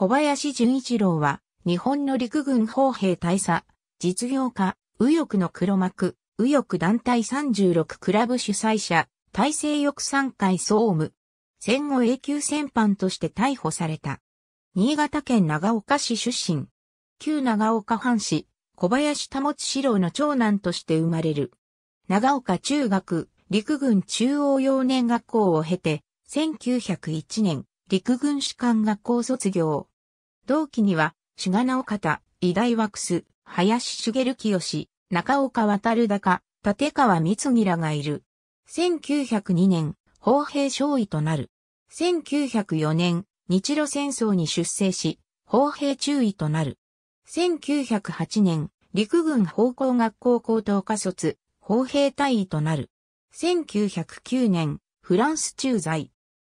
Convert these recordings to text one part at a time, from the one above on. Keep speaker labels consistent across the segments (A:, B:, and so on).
A: 小林淳一郎は、日本の陸軍砲兵大佐、実業家、右翼の黒幕、右翼団体36クラブ主催者、大西翼三会総務。戦後永久戦犯として逮捕された。新潟県長岡市出身。旧長岡藩士、小林保志郎の長男として生まれる。長岡中学、陸軍中央幼年学校を経て、1901年、陸軍士官学校卒業。同期には、タ、イ方、イワクス、林茂清、中岡渡高、立川光義らがいる。1902年、砲兵少尉となる。1904年、日露戦争に出征し、砲兵中尉となる。1908年、陸軍方向学校高等科卒、砲兵隊尉となる。1909年、フランス駐在。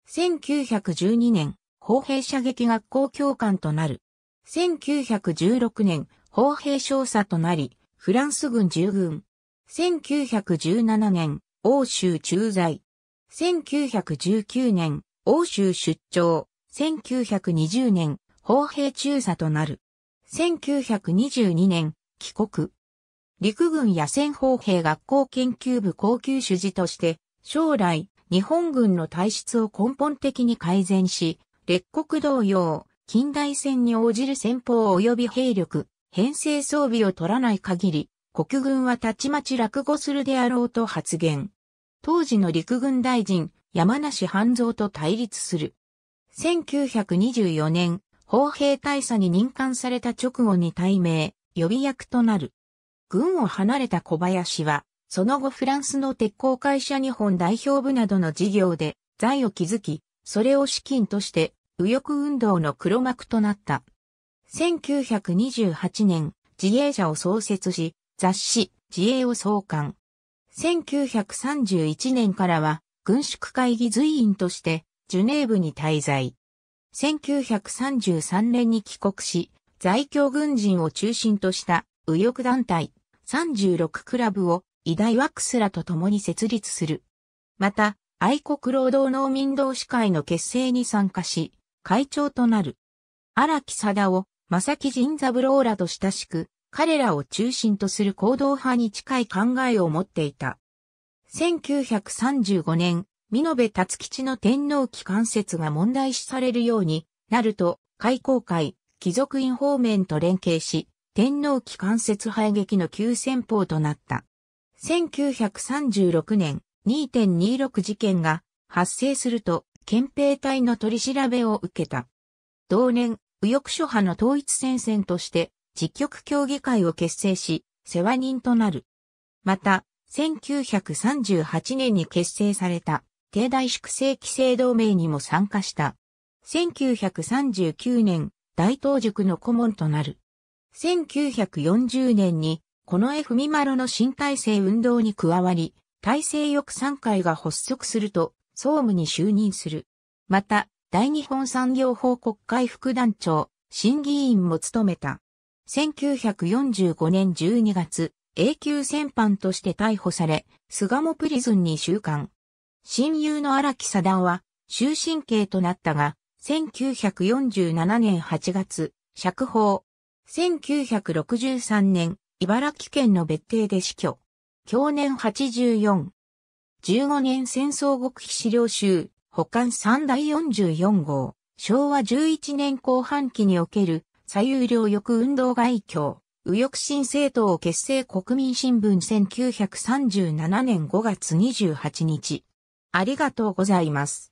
A: 1912年、砲兵射撃学校教官となる。1916年、砲兵少佐となり、フランス軍従軍。1917年、欧州駐在。1919年、欧州出張。1920年、砲兵中佐となる。1922年、帰国。陸軍野戦砲兵学校研究部高級主事として、将来、日本軍の体質を根本的に改善し、列国同様、近代戦に応じる戦法及び兵力、編成装備を取らない限り、国軍はたちまち落語するであろうと発言。当時の陸軍大臣、山梨半蔵と対立する。1924年、砲兵大佐に任官された直後に対名、予備役となる。軍を離れた小林は、その後フランスの鉄鋼会社日本代表部などの事業で財を築き、それを資金として右翼運動の黒幕となった。1928年、自衛者を創設し、雑誌、自衛を創刊。1931年からは、軍縮会議随員として、ジュネーブに滞在。1933年に帰国し、在京軍人を中心とした右翼団体36クラブを偉大ワックスらと共に設立する。また、愛国労働農民同士会の結成に参加し、会長となる。荒木貞夫、正木仁三郎らと親しく、彼らを中心とする行動派に近い考えを持っていた。1935年、美延達吉の天皇機関説が問題視されるようになると、開港会、貴族院方面と連携し、天皇機関説排撃の急先鋒となった。1936年、2.26事件が発生すると、憲兵隊の取り調べを受けた。同年、右翼諸派の統一戦線として、実局協議会を結成し、世話人となる。また、1938年に結成された、帝大粛清規制同盟にも参加した。1939年、大東塾の顧問となる。1940年に、この絵文丸の新体制運動に加わり、体制翼3回が発足すると、総務に就任する。また、大日本産業報国会副団長、審議員も務めた。1945年12月、永久戦犯として逮捕され、菅もプリズンに収監。親友の荒木貞夫は、終身刑となったが、1947年8月、釈放。1963年、茨城県の別邸で死去。去年84。15年戦争極秘資料集、保管3第44号、昭和11年後半期における、左右両翼運動外教、右翼新政党結成国民新聞1937年5月28日。ありがとうございます。